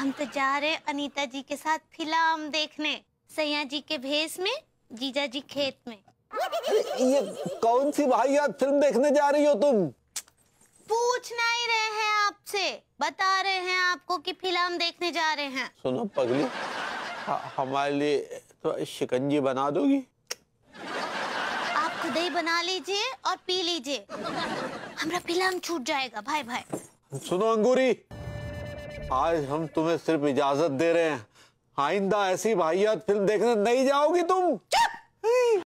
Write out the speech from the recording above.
हम तो जा रहे अनीता जी के साथ फिल्म देखने सैया जी के भेस में जीजा जी खेत में ये कौन सी भाई आप फिल्म देखने जा रही हो तुम पूछना ही रहे हैं आपसे बता रहे हैं आपको कि फिल्म देखने जा रहे हैं सुनो पगली हमारे लिए तो शिकंजी बना दोगी आप खुद ही बना लीजिए और पी लीजिए हमारा फिल्म छूट जाएगा भाई भाई सुनो अंगूरी आज हम तुम्हें सिर्फ इजाजत दे रहे हैं आइंदा ऐसी भाइयत फिल्म देखने नहीं जाओगी तुम चुप!